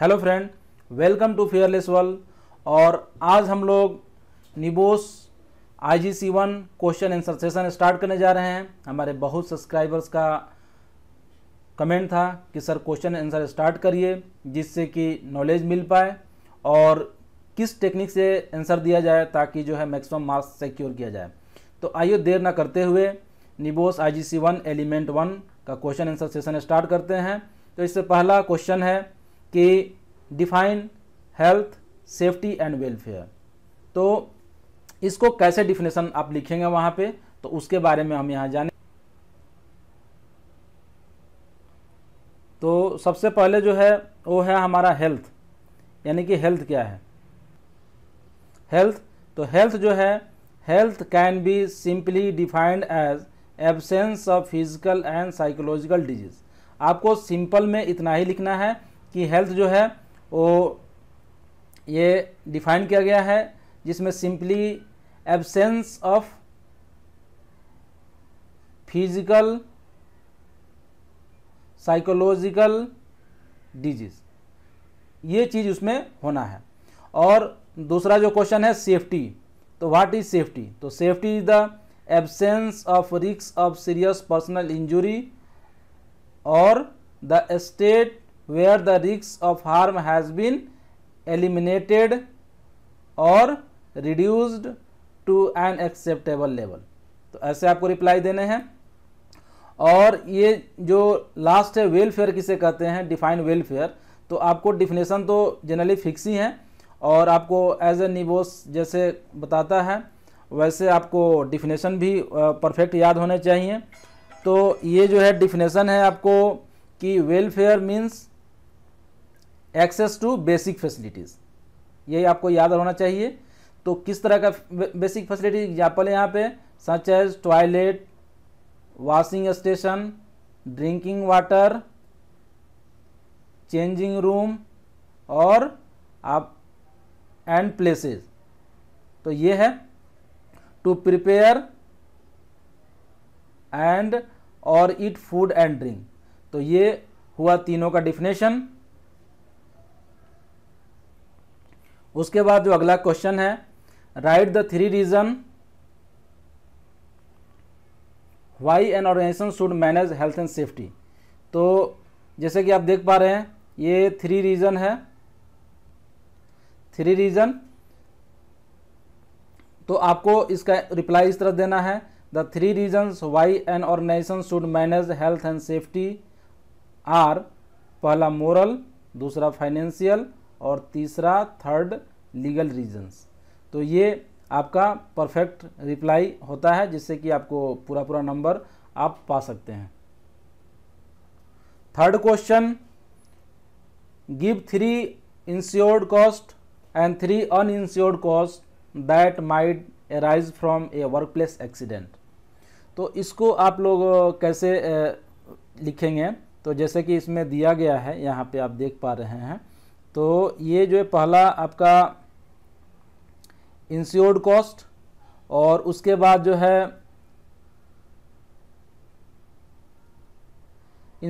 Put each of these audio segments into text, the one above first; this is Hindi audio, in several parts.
hello friend welcome to fearless world और आज हम लोग NEBOSH I G C one question answer session start करने जा रहे हैं हमारे बहुत सब्सक्राइबर्स का कमेंट था कि सर क्वेश्चन आंसर स्टार्ट करिए जिससे कि नॉलेज मिल पाए और किस टेक्निक से आंसर दिया जाए ताकि जो है मैक्सिमम मार्क्स सिक्योर किया जाए तो आइए देर ना करते हुए NEBOSH I G C one element one का क्वेश्चन आंसर सेशन स्टार्ट करते हैं तो इससे पहला क्वेश्चन है कि define health safety and welfare तो इसको कैसे डिफिनेशन आप लिखेंगे वहाँ पे तो उसके बारे में हम यहाँ जाने तो सबसे पहले जो है वो है हमारा हेल्थ यानी कि हेल्थ क्या है हेल्थ तो हेल्थ जो है health can be simply defined as absence of physical and psychological disease आपको सिंपल में इतना ही लिखना है कि हेल्थ जो है वो ये डिफाइन किया गया है जिसमें simply absence of physical psychological disease ये चीज़ उसमें होना है और दूसरा जो क्वेश्चन है सेफ्टी तो व्हाट इज सेफ्टी तो safety is the absence of रिक्स ऑफ सीरियस पर्सनल इंजुरी और the state where the risk of harm has been eliminated or reduced to an acceptable level तो ऐसे आपको रिप्लाई देने हैं और ये जो लास्ट है वेलफेयर किसे कहते हैं डिफाइन वेलफेयर तो आपको डिफिनेशन तो जनरली फिक्स ही है और आपको एज ए निबोस जैसे बताता है वैसे आपको डिफिनेशन भी परफेक्ट याद होने चाहिए तो ये जो है डिफिनेशन है आपको कि welfare means access to basic facilities यही आपको याद होना चाहिए तो किस तरह का बेसिक फैसिलिटी एग्जाम्पल है यहाँ पे such as toilet washing station drinking water changing room और आप एंड प्लेसेस तो ये है टू प्रिपेयर एंड और ईट फूड एंड ड्रिंक तो ये हुआ तीनों का डिफिनेशन उसके बाद जो अगला क्वेश्चन है write the three reason why an organisation should manage health and safety तो जैसे कि आप देख पा रहे हैं ये थ्री रीजन है थ्री रीजन तो आपको इसका रिप्लाई इस तरह देना है the three reasons why an organisation should manage health and safety are पहला मोरल दूसरा फाइनेंशियल और तीसरा थर्ड लीगल रीजंस तो ये आपका परफेक्ट रिप्लाई होता है जिससे कि आपको पूरा पूरा नंबर आप पा सकते हैं third question give three insured cost and three uninsured cost that might arise from a workplace accident तो इसको आप लोग कैसे लिखेंगे तो जैसे कि इसमें दिया गया है यहाँ पे आप देख पा रहे हैं तो ये जो है पहला आपका इंश्योर्ड कॉस्ट और उसके बाद जो है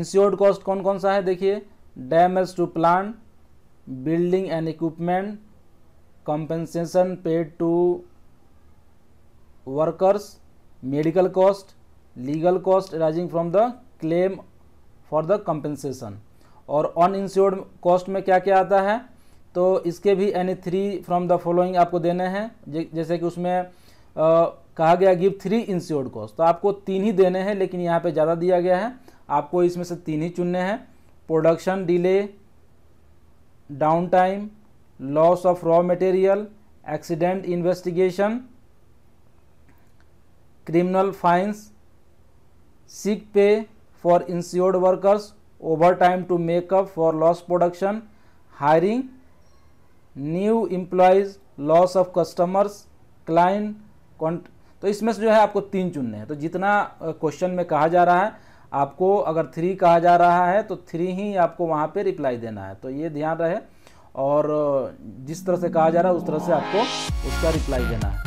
इंश्योर्ड कॉस्ट कौन कौन सा है देखिए damage to plant building and equipment compensation paid to workers medical cost legal cost rising from the claim for the compensation और अन इंश्योर्ड कॉस्ट में क्या क्या आता है तो इसके भी any three from the following आपको देने हैं जैसे कि उसमें आ, कहा गया गिव थ्री इंश्योर्ड कॉस्ट तो आपको तीन ही देने हैं लेकिन यहाँ पे ज़्यादा दिया गया है आपको इसमें से तीन ही चुनने हैं production delay downtime loss of raw material accident investigation criminal fines sick pay for insured workers overtime to make up for lost production hiring new employees loss of customers client कॉन्ट तो इसमें से जो है आपको तीन चुनने हैं तो जितना क्वेश्चन में कहा जा रहा है आपको अगर थ्री कहा जा रहा है तो थ्री ही आपको वहाँ पे रिप्लाई देना है तो ये ध्यान रहे और जिस तरह से कहा जा रहा है उस तरह से आपको उसका रिप्लाई देना है